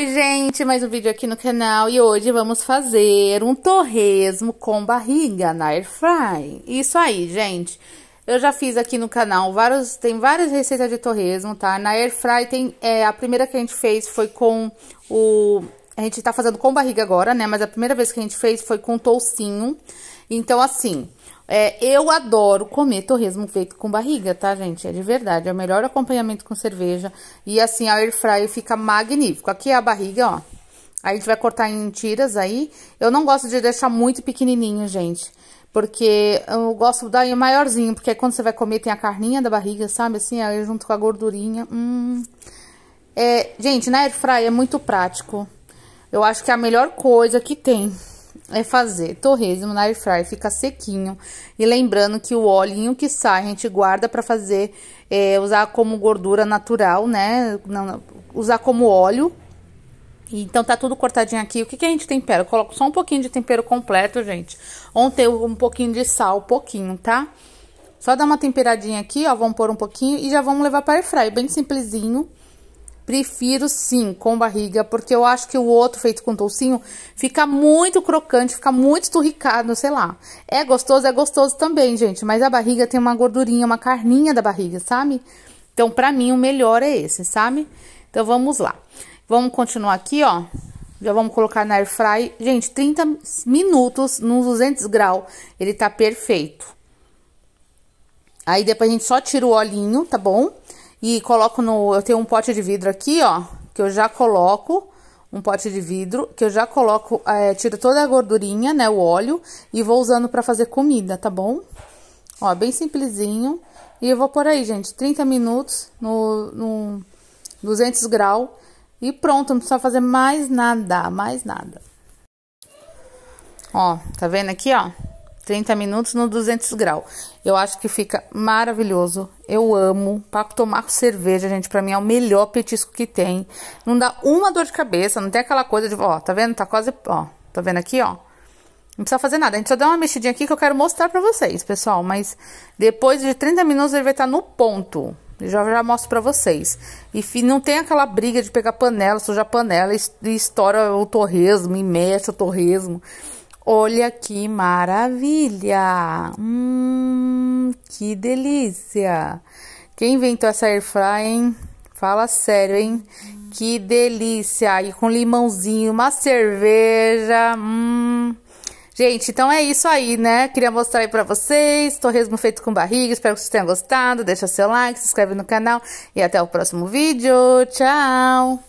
Oi, gente, mais um vídeo aqui no canal e hoje vamos fazer um torresmo com barriga na air fry. Isso aí, gente. Eu já fiz aqui no canal vários, tem várias receitas de torresmo, tá? Na air fry tem é, a primeira que a gente fez foi com o a gente tá fazendo com barriga agora, né? Mas a primeira vez que a gente fez foi com toucinho. Então assim, é, eu adoro comer torresmo feito com barriga, tá, gente? É de verdade, é o melhor acompanhamento com cerveja. E assim, a air fryer fica magnífico. Aqui é a barriga, ó. Aí a gente vai cortar em tiras aí. Eu não gosto de deixar muito pequenininho, gente. Porque eu gosto de daí maiorzinho, porque quando você vai comer tem a carninha da barriga, sabe? Assim, aí junto com a gordurinha. Hum. É, gente, na air fryer é muito prático. Eu acho que é a melhor coisa que tem é fazer torresmo na airfryer, fica sequinho. E lembrando que o olhinho que sai a gente guarda para fazer, é, usar como gordura natural, né? Não, usar como óleo. Então tá tudo cortadinho aqui. O que, que a gente tempera? Eu coloco só um pouquinho de tempero completo, gente. Ontem um pouquinho de sal, pouquinho, tá? Só dá uma temperadinha aqui, ó, vamos pôr um pouquinho e já vamos levar para airfryer, bem simplesinho. Prefiro sim, com barriga, porque eu acho que o outro feito com toucinho fica muito crocante, fica muito turricado, sei lá. É gostoso, é gostoso também, gente, mas a barriga tem uma gordurinha, uma carninha da barriga, sabe? Então, pra mim, o melhor é esse, sabe? Então, vamos lá. Vamos continuar aqui, ó. Já vamos colocar na air fry. Gente, 30 minutos nos 200 graus, ele tá perfeito. Aí, depois a gente só tira o olhinho, tá bom? E coloco no. Eu tenho um pote de vidro aqui, ó. Que eu já coloco. Um pote de vidro. Que eu já coloco. É, tiro toda a gordurinha, né? O óleo. E vou usando pra fazer comida, tá bom? Ó, bem simplesinho. E eu vou por aí, gente. 30 minutos no, no 200 graus. E pronto, não precisa fazer mais nada, mais nada. Ó, tá vendo aqui, ó? 30 minutos no 200 graus. Eu acho que fica maravilhoso. Eu amo. Para tomar com cerveja, gente, para mim é o melhor petisco que tem. Não dá uma dor de cabeça, não tem aquela coisa de, ó, tá vendo? Tá quase, ó, tá vendo aqui, ó. Não precisa fazer nada. A gente só dá uma mexidinha aqui que eu quero mostrar para vocês, pessoal, mas depois de 30 minutos ele vai estar tá no ponto. já, já mostro para vocês. E não tem aquela briga de pegar panela, sujar panela e estoura o torresmo, e mexe o torresmo. Olha que maravilha! Hum, que delícia! Quem inventou essa air fry, hein? Fala sério, hein? Que delícia! E com limãozinho, uma cerveja. Hum. Gente, então é isso aí, né? Queria mostrar aí pra vocês. Torresmo feito com barriga. Espero que vocês tenham gostado. Deixa seu like, se inscreve no canal. E até o próximo vídeo. Tchau!